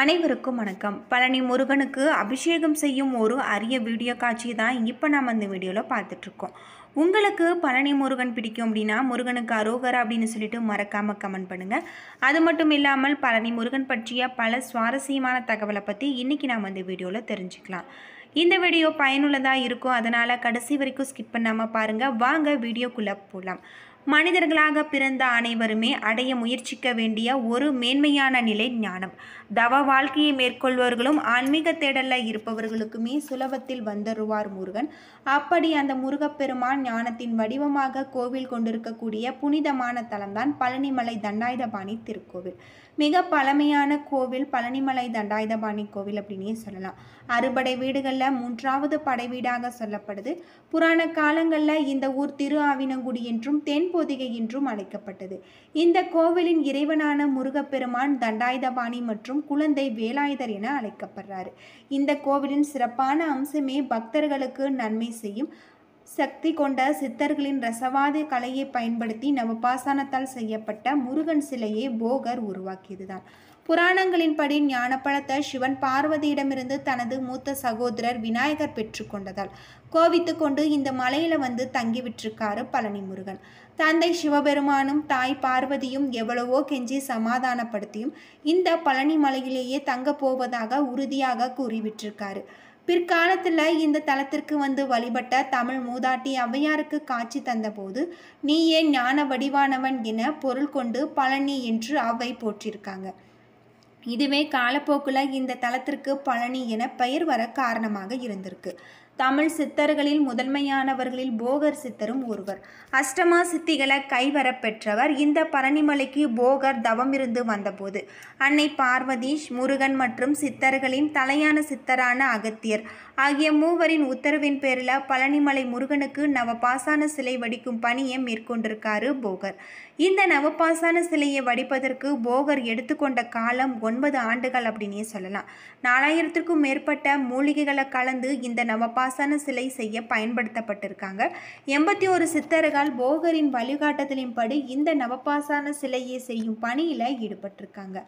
அனைவருக்கும் வணக்கம் பழனி முருகனுக்கு அபிஷேகம் செய்யும் ஒரு அரிய வீடியோ காட்சி தான் இப்போ நாம் அந்த வீடியோவில் பார்த்துட்ருக்கோம் உங்களுக்கு பழனி முருகன் பிடிக்கும் அப்படின்னா முருகனுக்கு அரோகர் அப்படின்னு சொல்லிட்டு மறக்காமல் கமெண்ட் பண்ணுங்கள் அது மட்டும் இல்லாமல் பழனி முருகன் பற்றிய பல சுவாரஸ்யமான தகவலை பற்றி இன்றைக்கி நாம் இந்த வீடியோவில் தெரிஞ்சுக்கலாம் இந்த வீடியோ பயனுள்ளதாக இருக்கும் அதனால் கடைசி வரைக்கும் ஸ்கிப் பண்ணாமல் பாருங்கள் வாங்க வீடியோக்குள்ளே போகலாம் மனிதர்களாக பிறந்த அனைவருமே அடைய முயற்சிக்க வேண்டிய ஒரு மேன்மையான நிலை ஞானம் தவ வாழ்க்கையை மேற்கொள்வர்களும் ஆன்மீக தேடலில் இருப்பவர்களுக்குமே சுலபத்தில் வந்தருவார் முருகன் அப்படி அந்த முருகப்பெருமான் ஞானத்தின் வடிவமாக கோவில் கொண்டிருக்கக்கூடிய புனிதமான தலம்தான் பழனிமலை தண்டாயுதபாணி திருக்கோவில் மிக பழமையான கோவில் பழனிமலை தண்டாயுதபாணி கோவில் அப்படின்னே சொல்லலாம் அறுபடை வீடுகளில் மூன்றாவது படை வீடாக சொல்லப்படுது புராண காலங்களில் இந்த ஊர் திரு ஆவினங்குடி என்றும் தென்போதிகை என்றும் அழைக்கப்பட்டது இந்த கோவிலின் இறைவனான முருகப்பெருமான் தண்டாயுதபாணி மற்றும் குழந்தை வேலாயுதர் என அழைக்கப்படுறாரு இந்த கோவிலின் சிறப்பான அம்சமே பக்தர்களுக்கு நன்மை செய்யும் சக்தி கொண்ட சித்தர்களின் ரசவாத கலையை பயன்படுத்தி நவபாசானத்தால் செய்யப்பட்ட முருகன் சிலையை போகர் உருவாக்கியதுதான் புராணங்களின்படி ஞானப்பழத்தை சிவன் பார்வதியிடமிருந்து தனது மூத்த சகோதரர் விநாயகர் பெற்றுக்கொண்டதால் கோவித்து கொண்டு இந்த மலையில் வந்து தங்கிவிட்டிருக்காரு பழனி முருகன் தந்தை சிவபெருமானும் தாய் பார்வதியும் எவ்வளவோ கெஞ்சி சமாதானப்படுத்தியும் இந்த பழனி மலையிலேயே தங்கப் போவதாக உறுதியாக கூறிவிட்டிருக்காரு பிற்காலத்தில் இந்த தலத்திற்கு வந்து வழிபட்ட தமிழ் மூதாட்டி ஔவையாருக்கு காட்சி தந்தபோது நீ ஏன் ஞான வடிவானவன் என பொருள் கொண்டு பழனி என்று அவை போற்றிருக்காங்க இதுவே காலப்போக்கில் இந்த தலத்திற்கு பழனி என பெயர் வர காரணமாக இருந்திருக்கு தமிழ் சித்தர்களில் முதன்மையானவர்களில் போகர் சித்தரும் ஒருவர் அஷ்டமா சித்திகளை கைவரப்பெற்றவர் இந்த பரணிமலைக்கு போகர் தவம் இருந்து வந்தபோது அன்னை பார்வதீஷ் முருகன் மற்றும் சித்தர்களின் தலையான சித்தரான அகத்தியர் ஆகிய மூவரின் உத்தரவின் பேரில் பழனிமலை முருகனுக்கு நவபாசான சிலை வடிக்கும் பணியை மேற்கொண்டிருக்காரு போகர் இந்த நவபாசான சிலையை வடிப்பதற்கு போகர் எடுத்துக்கொண்ட காலம் ஒன்பது ஆண்டுகள் அப்படின்னே சொல்லலாம் நாலாயிரத்திற்கும் மேற்பட்ட மூலிகைகளை கலந்து இந்த நவபாசான சிலை செய்ய பயன்படுத்தப்பட்டிருக்காங்க எண்பத்தி ஒரு சித்தர்கள் போகரின் வழிகாட்டுதலின்படி இந்த நவபாசான சிலையை செய்யும் பணியில் ஈடுபட்டிருக்காங்க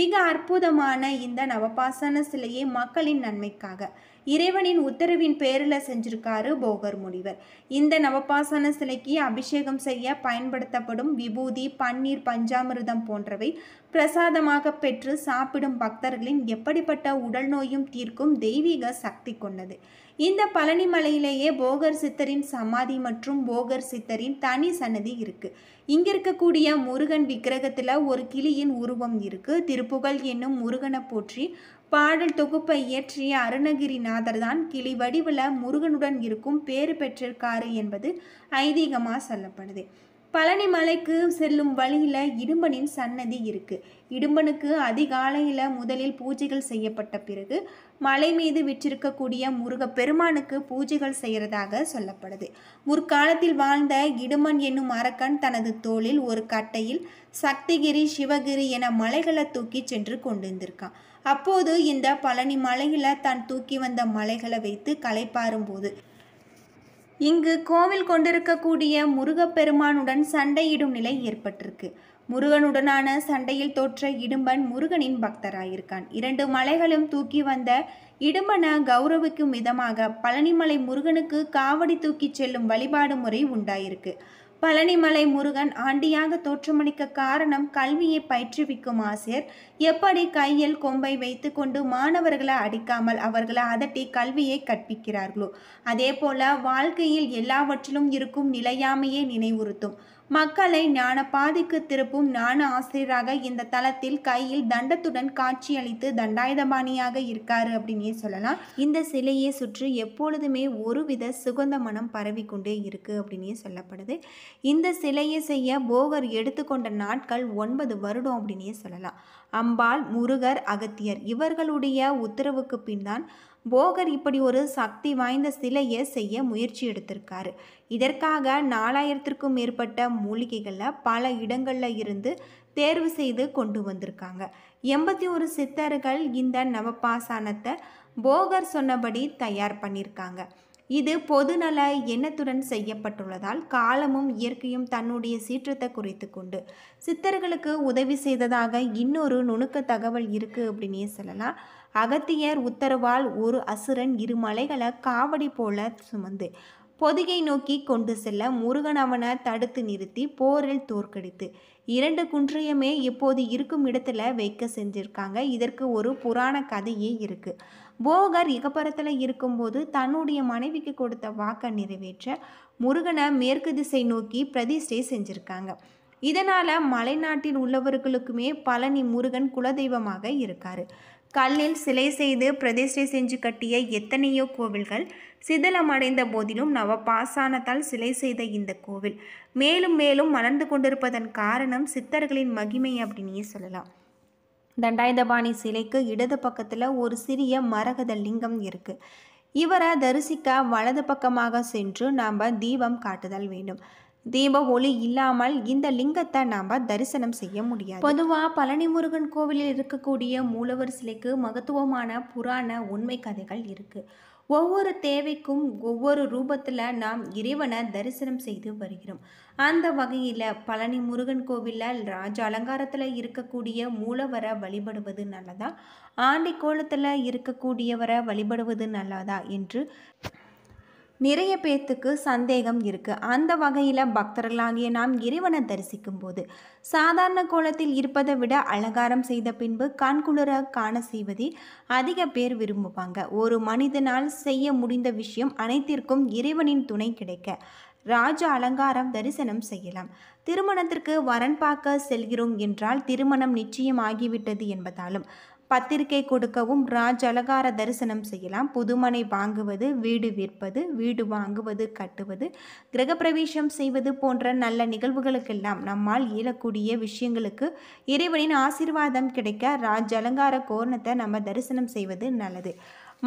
மிக அற்புதமான இந்த நவபாசன சிலையை மக்களின் நன்மைக்காக இறைவனின் உத்தரவின் பேரில் செஞ்சிருக்காரு போகர் முனிவர் இந்த நவபாசன சிலைக்கு அபிஷேகம் செய்ய பயன்படுத்தப்படும் விபூதி பன்னீர் பஞ்சாமிர்தம் போன்றவை பிரசாதமாக பெற்று சாப்பிடும் பக்தர்களின் எப்படிப்பட்ட உடல் நோயும் தீர்க்கும் தெய்வீக சக்தி கொண்டது இந்த பழனி மலையிலேயே போகர் சித்தரின் சமாதி மற்றும் போகர் சித்தரின் தனி சன்னதி இருக்கு இங்க இருக்கக்கூடிய முருகன் விக்கிரகத்தில் ஒரு கிளியின் உருவம் இருக்கு திருப்புகழ் என்னும் முருகனை போற்றி பாடல் தொகுப்பை இயற்றிய அருணகிரிநாதர் தான் கிளி வடிவில் முருகனுடன் இருக்கும் பேறு பெற்றிருக்காரு என்பது ஐதீகமாக சொல்லப்படுது பழனி மலைக்கு செல்லும் வழியில் இடும்பனின் சன்னதி இருக்குது இடும்பனுக்கு அதிகாலையில் முதலில் பூஜைகள் செய்யப்பட்ட பிறகு மலை மீது விற்றிருக்கக்கூடிய முருக பெருமானுக்கு பூஜைகள் செய்கிறதாக சொல்லப்படுது முற்காலத்தில் வாழ்ந்த இடுமன் என்னும் அரக்கன் தனது தோளில் ஒரு கட்டையில் சக்திகிரி சிவகிரி என மலைகளை தூக்கி சென்று கொண்டிருந்திருக்கான் அப்போது இந்த பழனி மலையில் தான் தூக்கி வந்த மலைகளை வைத்து போது இங்கு கோவில் கொண்டிருக்கக்கூடிய முருகப்பெருமானுடன் சண்டையிடும் நிலை ஏற்பட்டிருக்கு முருகனுடனான சண்டையில் தோற்ற இடும்பன் முருகனின் பக்தராயிருக்கான் இரண்டு மலைகளும் தூக்கி வந்த இடும்பனை கௌரவிக்கும் விதமாக பழனிமலை முருகனுக்கு காவடி தூக்கி செல்லும் வழிபாடு முறை உண்டாயிருக்கு பழனிமலை முருகன் ஆண்டியாக தோற்றமளிக்க காரணம் கல்வியை பயிற்றுவிக்கும் ஆசிரியர் எப்படி கையில் கொம்பை வைத்து கொண்டு மாணவர்களை அடிக்காமல் அவர்களை அதட்டி கல்வியை கற்பிக்கிறார்களோ அதே போல வாழ்க்கையில் எல்லாவற்றிலும் இருக்கும் நிலையாமையே நினைவுறுத்தும் மக்களை ஞான பாதிக்கு திருப்பும் ஞான ஆசிரியராக இந்த தளத்தில் கையில் தண்டத்துடன் காட்சியளித்து தண்டாயுதபாணியாக இருக்காரு அப்படின்னே சொல்லலாம் இந்த சிலையை சுற்றி எப்பொழுதுமே ஒருவித சுகந்த மனம் பரவிக்கொண்டே இருக்கு அப்படின்னே சொல்லப்படுது இந்த சிலையை செய்ய போகர் எடுத்துக்கொண்ட நாட்கள் ஒன்பது வருடம் அப்படின்னே சொல்லலாம் அம்பாள் முருகர் அகத்தியர் இவர்களுடைய உத்தரவுக்கு பின் தான் போகர் இப்படி ஒரு சக்தி வாய்ந்த சிலையை செய்ய முயற்சி எடுத்திருக்காரு இதற்காக நாலாயிரத்திற்கும் மேற்பட்ட மூலிகைகளை பல இடங்களில் இருந்து தேர்வு செய்து கொண்டு வந்திருக்காங்க எண்பத்தி ஒரு சித்தர்கள் இந்த நவபாசானத்தை போகர் சொன்னபடி தயார் பண்ணியிருக்காங்க இது பொதுநல எண்ணத்துடன் செய்யப்பட்டுள்ளதால் காலமும் இயற்கையும் தன்னுடைய சீற்றத்தை குறித்து கொண்டு சித்தர்களுக்கு உதவி செய்ததாக இன்னொரு நுணுக்க தகவல் இருக்குது அப்படின்னே சொல்லலாம் அகத்தியர் உத்தரவால் ஒரு அசுரன் இரு மலைகளை காவடி போல சுமந்து பொதிகை நோக்கி கொண்டு செல்ல முருகன் அவனை தடுத்து நிறுத்தி போரில் தோற்கடித்து இரண்டு குன்றையுமே இப்போது இருக்கும் இடத்துல வைக்க செஞ்சிருக்காங்க இதற்கு ஒரு புராண கதையே இருக்குது போகர் இகப்பரத்தில் இருக்கும்போது தன்னுடைய மனைவிக்கு கொடுத்த வாக்கை நிறைவேற்ற முருகனை மேற்கு திசை நோக்கி பிரதிஷ்டை செஞ்சுருக்காங்க இதனால் மலைநாட்டில் உள்ளவர்களுக்குமே பழனி முருகன் குலதெய்வமாக இருக்கார் கல்லில் சிலை செய்து பிரதிஷ்டை செஞ்சு கட்டிய எத்தனையோ கோவில்கள் சிதிலமடைந்த போதிலும் நவ பாசானத்தால் சிலை செய்த இந்த கோவில் மேலும் மேலும் மலர்ந்து கொண்டிருப்பதன் காரணம் சித்தர்களின் மகிமை அப்படின்னே சொல்லலாம் தண்டாயுதபாணி சிலைக்கு இடது பக்கத்தில் ஒரு சிறிய மரகத லிங்கம் இருக்குது இவரை தரிசிக்க வலது பக்கமாக சென்று நாம் தீபம் காட்டுதல் வேண்டும் தீப ஒளி இல்லாமல் இந்த லிங்கத்தை நாம் தரிசனம் செய்ய முடியாது பொதுவாக பழனி முருகன் கோவிலில் இருக்கக்கூடிய மூலவர் சிலைக்கு மகத்துவமான புராண உண்மை கதைகள் இருக்குது ஒவ்வொரு தேவைக்கும் ஒவ்வொரு ரூபத்தில் நாம் இறைவனை தரிசனம் செய்து வருகிறோம் அந்த வகையில் பழனி முருகன் கோவிலில் ராஜ அலங்காரத்தில் இருக்கக்கூடிய மூலவரை வழிபடுவது நல்லதா ஆண்டி கோலத்தில் இருக்கக்கூடியவரை வழிபடுவது நல்லதா என்று நிறைய பேர்த்துக்கு சந்தேகம் இருக்குது அந்த வகையில் பக்தர்களாகிய நாம் இறைவனை தரிசிக்கும் போது சாதாரண கோலத்தில் இருப்பதை விட அலங்காரம் செய்த பின்பு கண்குளிர காண செய்வதை அதிக பேர் விரும்புவாங்க ஒரு மனிதனால் செய்ய முடிந்த விஷயம் அனைத்திற்கும் இறைவனின் துணை கிடைக்க ராஜ அலங்காரம் தரிசனம் செய்யலாம் திருமணத்திற்கு வரன் பார்க்க செல்கிறோம் என்றால் திருமணம் நிச்சயமாகிவிட்டது என்பதாலும் பத்திரிகை கொடுக்கவும் ராஜ் அலங்கார தரிசனம் செய்யலாம் புதுமனை வாங்குவது வீடு விற்பது வீடு வாங்குவது கட்டுவது கிரகப்பிரவேசம் செய்வது போன்ற நல்ல நிகழ்வுகளுக்கெல்லாம் நம்மால் இயலக்கூடிய விஷயங்களுக்கு இறைவனின் ஆசீர்வாதம் கிடைக்க ராஜ் அலங்கார கோரணத்தை நம்ம தரிசனம் செய்வது நல்லது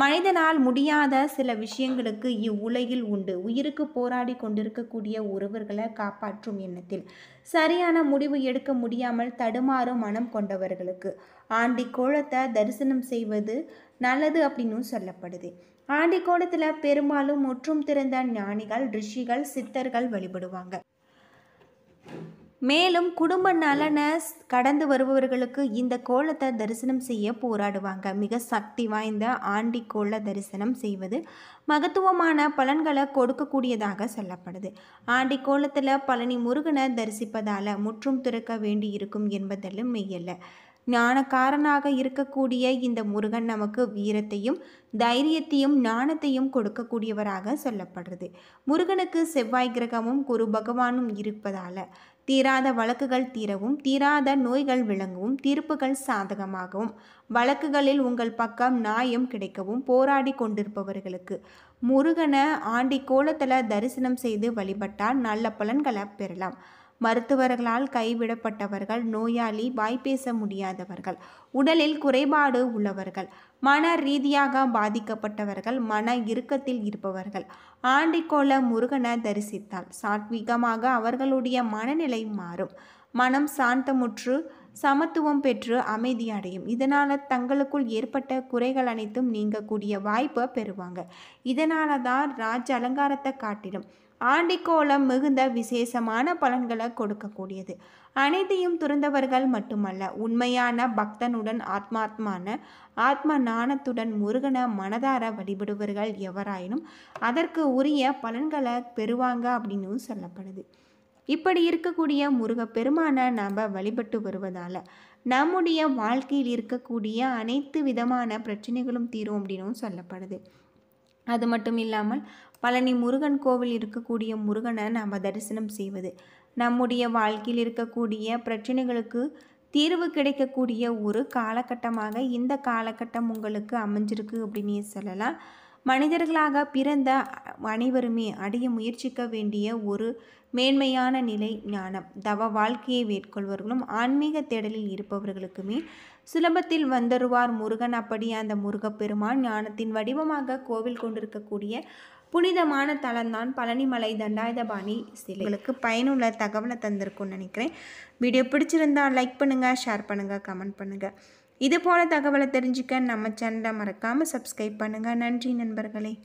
மனிதனால் முடியாத சில விஷயங்களுக்கு இவ்வுலகில் உண்டு உயிருக்கு போராடி கொண்டிருக்கக்கூடிய உறவுகளை காப்பாற்றும் எண்ணத்தில் சரியான முடிவு எடுக்க முடியாமல் தடுமாறும் மனம் கொண்டவர்களுக்கு ஆண்டி கோலத்தை தரிசனம் செய்வது நல்லது அப்படின்னு சொல்லப்படுது ஆண்டி கோலத்தில் பெரும்பாலும் முற்றும் திறந்த ஞானிகள் ரிஷிகள் சித்தர்கள் வழிபடுவாங்க மேலும் குடும்ப நலனை கடந்து வருபவர்களுக்கு இந்த கோலத்தை தரிசனம் செய்ய போராடுவாங்க மிக சக்தி வாய்ந்த ஆண்டி கோல தரிசனம் செய்வது மகத்துவமான பலன்களை கொடுக்கக்கூடியதாக சொல்லப்படுது ஆண்டி கோலத்தில் பழனி முருகனை தரிசிப்பதால் முற்றும் திறக்க வேண்டி இருக்கும் என்பதெல்லாம் மெய்யல்ல ஞானக்காரனாக இருக்கக்கூடிய இந்த முருகன் நமக்கு வீரத்தையும் தைரியத்தையும் ஞானத்தையும் கொடுக்கக்கூடியவராக சொல்லப்படுறது முருகனுக்கு செவ்வாய் கிரகமும் குரு பகவானும் இருப்பதால் தீராத வழக்குகள் தீரவும் தீராத நோய்கள் விளங்கவும் தீர்ப்புகள் சாதகமாகவும் வழக்குகளில் உங்கள் பக்கம் நியாயம் கிடைக்கவும் போராடி கொண்டிருப்பவர்களுக்கு முருகனை ஆண்டி கோலத்தில் தரிசனம் செய்து வழிபட்டால் நல்ல பலன்களை பெறலாம் மருத்துவர்களால் கைவிடப்பட்டவர்கள் நோயாளி வாய்ப்பேச முடியாதவர்கள் உடலில் குறைபாடு உள்ளவர்கள் மன ரீதியாக பாதிக்கப்பட்டவர்கள் மன இறுக்கத்தில் இருப்பவர்கள் ஆண்டிக்கோள முருகனை தரிசித்தால் சாத்வீகமாக அவர்களுடைய மனநிலை மாறும் மனம் சாந்தமுற்று சமத்துவம் பெற்று அமைதி அடையும் இதனால் தங்களுக்குள் ஏற்பட்ட குறைகள் அனைத்தும் நீங்கக்கூடிய வாய்ப்பை பெறுவாங்க இதனால தான் ராஜ அலங்காரத்தை காட்டிடும் ஆண்டிக்கோளம் மிகுந்த விசேஷமான பலன்களை கொடுக்கக்கூடியது அனைத்தையும் துறந்தவர்கள் மட்டுமல்ல உண்மையான பக்தனுடன் ஆத்மாத்மான ஆத்ம நாணத்துடன் முருகனை மனதார வழிபடுபவர்கள் எவராயினும் அதற்கு உரிய பலன்களை பெறுவாங்க அப்படின்னு சொல்லப்படுது இப்படி இருக்கக்கூடிய முருக பெருமானை நாம் வழிபட்டு வருவதால் நம்முடைய வாழ்க்கையில் இருக்கக்கூடிய அனைத்து விதமான பிரச்சனைகளும் தீரும் அப்படின்னும் சொல்லப்படுது அது மட்டும் இல்லாமல் பழனி முருகன் கோவில் இருக்கக்கூடிய முருகனை நாம் தரிசனம் செய்வது நம்முடைய வாழ்க்கையில் இருக்கக்கூடிய பிரச்சனைகளுக்கு தீர்வு கிடைக்கக்கூடிய ஒரு காலகட்டமாக இந்த காலகட்டம் உங்களுக்கு அமைஞ்சிருக்கு அப்படின்னு சொல்லலாம் மனிதர்களாக பிறந்த அனைவருமே அடைய முயற்சிக்க வேண்டிய ஒரு மேன்மையான நிலை ஞானம் தவ வாழ்க்கையை மேற்கொள்வர்களும் ஆன்மீக தேடலில் இருப்பவர்களுக்குமே சுலபத்தில் வந்தருவார் முருகன் அப்படி அந்த முருகப்பெருமான் ஞானத்தின் வடிவமாக கோவில் கொண்டிருக்கக்கூடிய புனிதமான தான் பழனிமலை தண்டாயுதபாணி சிலைகளுக்கு பயனுள்ள தகவலை தந்திருக்கும்னு நினைக்கிறேன் வீடியோ பிடிச்சிருந்தால் லைக் பண்ணுங்கள் ஷேர் பண்ணுங்கள் கமெண்ட் பண்ணுங்கள் இது போல தகவலை தெரிஞ்சுக்க நம்ம சேனலை மறக்காமல் சப்ஸ்கிரைப் பண்ணுங்கள் நன்றி நண்பர்களே